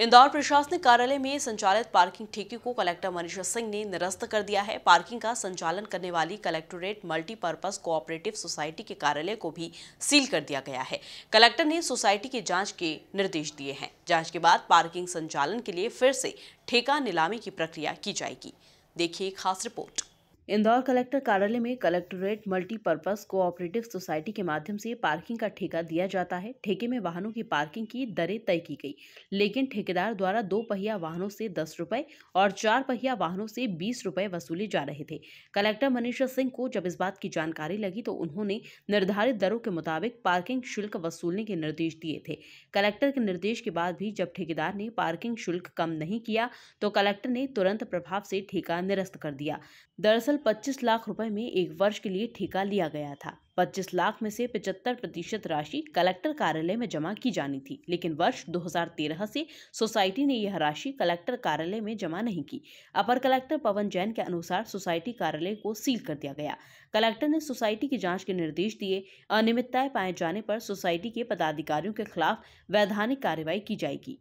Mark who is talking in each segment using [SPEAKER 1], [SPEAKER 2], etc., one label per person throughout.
[SPEAKER 1] इंदौर प्रशासनिक कार्यालय में संचालित पार्किंग ठेके को कलेक्टर मनीषा सिंह ने निरस्त कर दिया है पार्किंग का संचालन करने वाली कलेक्टोरेट मल्टीपर्पज कोऑपरेटिव सोसाइटी के कार्यालय को भी सील कर दिया गया है कलेक्टर ने सोसाइटी की जांच के निर्देश दिए हैं जांच के बाद पार्किंग संचालन के लिए फिर से ठेका नीलामी की प्रक्रिया की जाएगी देखिए खास रिपोर्ट इंदौर कलेक्टर कार्यालय में कलेक्टोरेट मल्टीपर्पज कोऑपरेटिव सोसाइटी के माध्यम से पार्किंग का ठेका दिया जाता है ठेके में वाहनों की पार्किंग की दरें तय की गई लेकिन ठेकेदार द्वारा दो पहिया वाहनों से दस रुपए और चार पहिया वाहनों से बीस रुपए वसूले जा रहे थे कलेक्टर मनीषा सिंह को जब इस बात की जानकारी लगी तो उन्होंने निर्धारित दरों के मुताबिक पार्किंग शुल्क वसूलने के निर्देश दिए थे कलेक्टर के निर्देश के बाद भी जब ठेकेदार ने पार्किंग शुल्क कम नहीं किया तो कलेक्टर ने तुरंत प्रभाव से ठेका निरस्त कर दिया दरअसल दरअसल 25 लाख रुपए में एक वर्ष के लिए ठेका लिया गया था 25 लाख में से 75 प्रतिशत राशि कलेक्टर कार्यालय में जमा की जानी थी लेकिन वर्ष 2013 से सोसाइटी ने यह राशि कलेक्टर कार्यालय में जमा नहीं की अपर कलेक्टर पवन जैन के अनुसार सोसाइटी कार्यालय को सील कर दिया गया कलेक्टर ने सोसाइटी की जांच के निर्देश दिए अनियमितताएं पाए जाने पर सोसाइटी के पदाधिकारियों के खिलाफ वैधानिक कार्यवाही की जाएगी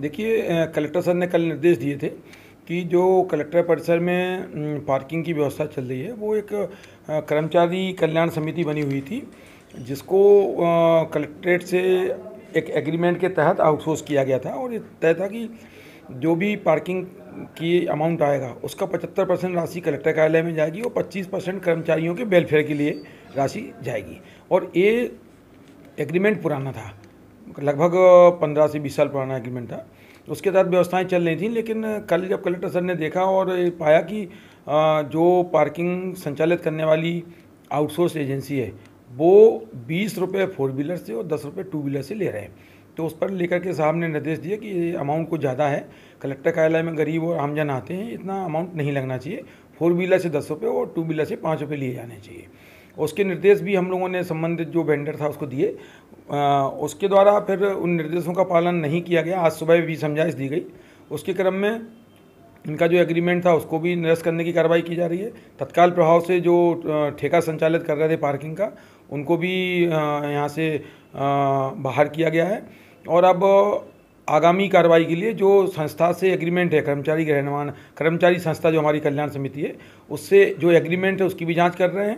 [SPEAKER 2] देखिए कलेक्टर सर ने कल निर्देश दिए थे कि जो कलेक्टर परिसर में पार्किंग की व्यवस्था चल रही है वो एक कर्मचारी कल्याण समिति बनी हुई थी जिसको कलेक्ट्रेट से एक एग्रीमेंट के तहत आउटसोर्स किया गया था और ये तय था कि जो भी पार्किंग की अमाउंट आएगा उसका 75 परसेंट राशि कलेक्टर कार्यालय में जाएगी और 25 परसेंट कर्मचारियों के वेलफेयर के लिए राशि जाएगी और ये एग्रीमेंट पुराना था लगभग पंद्रह से बीस साल पुराना एग्रीमेंट था उसके तहत व्यवस्थाएं चल रही थी लेकिन कल जब कलेक्टर सर ने देखा और पाया कि जो पार्किंग संचालित करने वाली आउटसोर्स एजेंसी है वो बीस रुपये फोर व्हीलर से और दस रुपये टू व्हीलर से ले रहे हैं तो उस पर लेकर के साहब ने निर्देश दिया कि अमाउंट कुछ ज़्यादा है कलेक्टर कार्यालय में गरीब और आमजन आते हैं इतना अमाउंट नहीं लगना चाहिए फोर व्हीलर से दस रुपये और टू व्हीलर से पाँच रुपये लिए जाने चाहिए उसके निर्देश भी हम लोगों ने संबंधित जो वेंडर था उसको दिए उसके द्वारा फिर उन निर्देशों का पालन नहीं किया गया आज सुबह भी समझाइश दी गई उसके क्रम में इनका जो एग्रीमेंट था उसको भी निरस्त करने की कार्रवाई की जा रही है तत्काल प्रभाव से जो ठेका संचालित कर रहे थे पार्किंग का उनको भी यहाँ से बाहर किया गया है और अब आगामी कार्रवाई के लिए जो संस्था से एग्रीमेंट है कर्मचारी रहनमान कर्मचारी संस्था जो हमारी कल्याण समिति है उससे जो एग्रीमेंट है उसकी भी जांच कर रहे हैं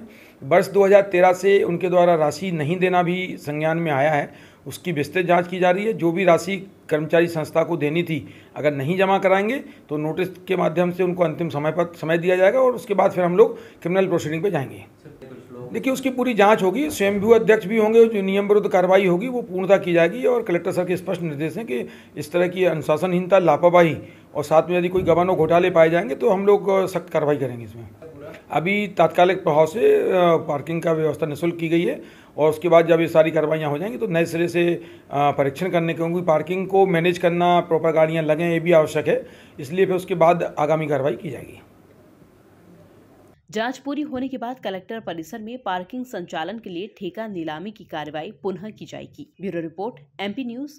[SPEAKER 2] वर्ष 2013 से उनके द्वारा राशि नहीं देना भी संज्ञान में आया है उसकी विस्तृत जांच की जा रही है जो भी राशि कर्मचारी संस्था को देनी थी अगर नहीं जमा कराएंगे तो नोटिस के माध्यम से उनको अंतिम समय पर समय दिया जाएगा और उसके बाद फिर हम लोग क्रिमिनल प्रोसीडिंग पर जाएंगे देखिए उसकी पूरी जांच होगी स्वयंभू अध्यक्ष भी होंगे जो नियम विरुद्ध कार्रवाई होगी वो पूर्णता की जाएगी और कलेक्टर सर के स्पष्ट निर्देश हैं कि इस तरह की अनुशासनहीनता लापरवाही और साथ में यदि कोई गबन घोटाले पाए जाएंगे तो हम लोग सख्त कार्रवाई करेंगे इसमें अभी तात्कालिक प्रभाव से पार्किंग का व्यवस्था निःशुल्क की गई है और उसके बाद जब ये सारी कार्रवाइयाँ हो जाएंगी तो नए सिरे से परीक्षण करने के होंगे पार्किंग को मैनेज करना प्रॉपर गाड़ियाँ लगें ये भी आवश्यक है इसलिए फिर उसके बाद आगामी कार्रवाई की जाएगी
[SPEAKER 1] जांच पूरी होने के बाद कलेक्टर परिसर में पार्किंग संचालन के लिए ठेका नीलामी की कार्रवाई पुनः की जाएगी ब्यूरो रिपोर्ट एमपी न्यूज